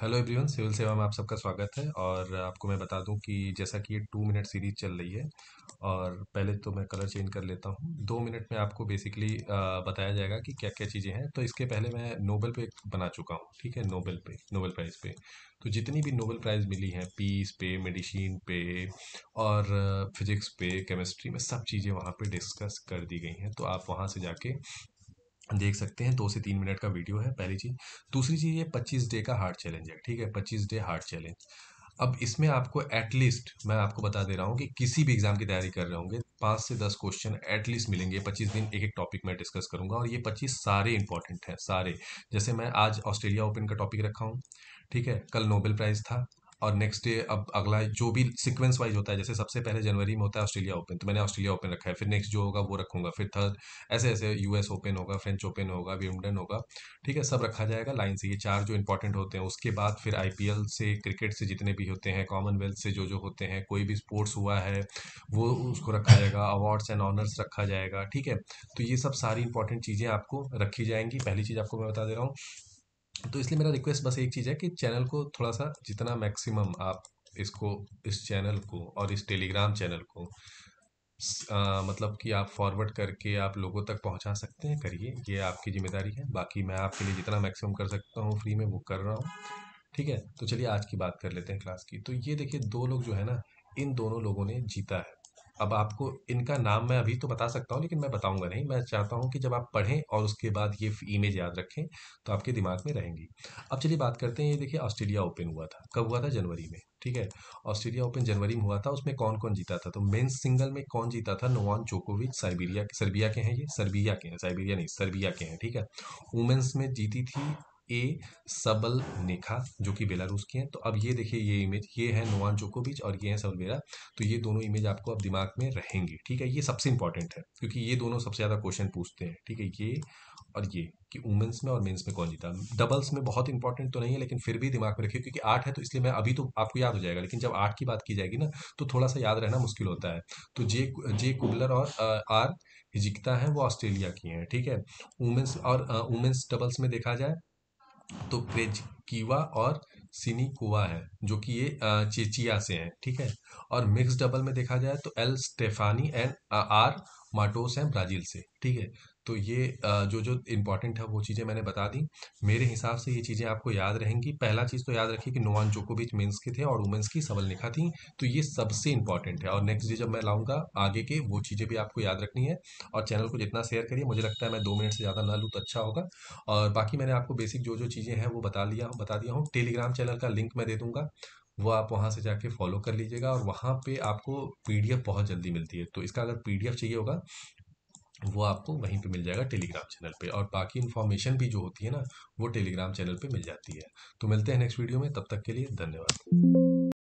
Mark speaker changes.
Speaker 1: hello everyone civil सेवा में आप सबका स्वागत है और आपको मैं बता दूं कि जैसा कि ये टू मिनट सीरीज चल रही है और पहले तो मैं कलर चेंज कर लेता हूं दो मिनट में आपको बेसिकली बताया जाएगा कि क्या क्या चीज़ें हैं तो इसके पहले मैं नोबल पे बना चुका हूं ठीक है नोबल पे नोबल प्राइज़ पे तो जितनी भी नोबल प्राइज़ मिली हैं पीस पे मेडिसिन पे और फिजिक्स पे केमिस्ट्री में सब चीज़ें वहाँ पर डिस्कस कर दी गई हैं तो आप वहाँ से जाके देख सकते हैं दो से तीन मिनट का वीडियो है पहली चीज़ दूसरी चीज़ ये पच्चीस डे का हार्ट चैलेंज है ठीक है पच्चीस डे हार्ट चैलेंज अब इसमें आपको एटलीस्ट मैं आपको बता दे रहा हूँ कि किसी भी एग्जाम की तैयारी कर रहे होंगे पाँच से दस क्वेश्चन एटलीस्ट मिलेंगे पच्चीस दिन एक एक टॉपिक मैं डिस्कस करूंगा और ये पच्चीस सारे इंपॉर्टेंट हैं सारे जैसे मैं आज ऑस्ट्रेलिया ओपन का टॉपिक रखा हूँ ठीक है कल नोबेल प्राइज़ था और नेक्स्ट डे अब अगला जो भी सिक्वेंस वाइज होता है जैसे सबसे पहले जनवरी में होता है ऑस्ट्रेलिया ओपन तो मैंने ऑस्ट्रेलिया ओपन रखा है फिर नेक्स्ट जो होगा वो रखूंगा फिर थर्ड ऐसे ऐसे यूएस ओपन होगा फ्रेंच ओपन होगा विमडन होगा ठीक है सब रखा जाएगा लाइन से ये चार जो इंपॉर्टेंट होते हैं उसके बाद फिर आई से क्रिकेट से जितने भी होते हैं कॉमनवेल्थ से जो जो होते हैं कोई भी स्पोर्ट्स हुआ है वो उसको रखा जाएगा अवार्ड्स एंड ऑनर्स रखा जाएगा ठीक है तो ये सब सारी इंपॉर्टेंट चीज़ें आपको रखी जाएंगी पहली चीज़ आपको मैं बता दे रहा हूँ तो इसलिए मेरा रिक्वेस्ट बस एक चीज़ है कि चैनल को थोड़ा सा जितना मैक्सिमम आप इसको इस चैनल को और इस टेलीग्राम चैनल को आ, मतलब कि आप फॉरवर्ड करके आप लोगों तक पहुंचा सकते हैं करिए ये आपकी जिम्मेदारी है बाकी मैं आपके लिए जितना मैक्सिमम कर सकता हूँ फ्री में वो कर रहा हूँ ठीक है तो चलिए आज की बात कर लेते हैं क्लास की तो ये देखिए दो लोग जो है ना इन दोनों लोगों ने जीता है अब आपको इनका नाम मैं अभी तो बता सकता हूँ लेकिन मैं बताऊंगा नहीं मैं चाहता हूँ कि जब आप पढ़ें और उसके बाद ये इमेज याद रखें तो आपके दिमाग में रहेंगी अब चलिए बात करते हैं ये देखिए ऑस्ट्रेलिया ओपन हुआ था कब हुआ था जनवरी में ठीक है ऑस्ट्रेलिया ओपन जनवरी में हुआ था उसमें कौन कौन जीता था तो मेन्स सिंगल में कौन जीता था नोवान चोकोविच साइबेरिया सर्बिया के हैं ये सर्बिया के हैं साइबेरिया नहीं सर्बिया के हैं ठीक है वुमेंस में जीती थी ए सबल नेखा जो कि बेलारूस की हैं तो अब ये देखिए ये इमेज ये है नोवान जोकोविच और ये है सबल बेरा तो ये दोनों इमेज आपको अब दिमाग में रहेंगे ठीक है ये सबसे इंपॉर्टेंट है क्योंकि ये दोनों सबसे ज़्यादा क्वेश्चन पूछते हैं ठीक है ये और ये कि वुमेंस में और मेंस में कौन जीता डबल्स में बहुत इंपॉर्टेंट तो नहीं है लेकिन फिर भी दिमाग में रखिए क्योंकि आठ है तो इसलिए मैं अभी तो आपको याद हो जाएगा लेकिन जब आठ की बात की जाएगी ना तो थोड़ा सा याद रहना मुश्किल होता है तो जे जे कुबलर और आर हिजिकता है वो ऑस्ट्रेलिया की हैं ठीक है वुमेंस और वुमेंस डबल्स में देखा जाए तो क्रेज कीवा और सिनिकुआ है जो कि ये चेचिया से है ठीक है और मिक्स डबल में देखा जाए तो L Stefani and R Matos हैं ब्राज़ील से ठीक है तो ये जो जो इम्पोर्टेंट है वो चीज़ें मैंने बता दी मेरे हिसाब से ये चीज़ें आपको याद रहेंगी पहला चीज़ तो याद रखिए कि नोवान जोकोविच मेंस के थे और वुमेंस की सबल निखा थी तो ये सबसे इंपॉर्टेंट है और नेक्स्ट डे जब मैं लाऊंगा आगे के वो चीज़ें भी आपको याद रखनी है और चैनल को जितना शेयर करिए मुझे लगता है मैं दो मिनट से ज़्यादा ना लूँ तो अच्छा होगा और बाकी मैंने आपको बेसिक जो जो चीज़ें हैं वो बता लिया बता दिया हूँ टेलीग्राम चैनल का लिंक मैं दे दूँगा वो आप वहाँ से जाके फॉलो कर लीजिएगा और वहाँ पे आपको पीडीएफ बहुत जल्दी मिलती है तो इसका अगर पीडीएफ चाहिए होगा वो आपको वहीं पे मिल जाएगा टेलीग्राम चैनल पे और बाकी इन्फॉर्मेशन भी जो होती है ना वो टेलीग्राम चैनल पे मिल जाती है तो मिलते हैं नेक्स्ट वीडियो में तब तक के लिए धन्यवाद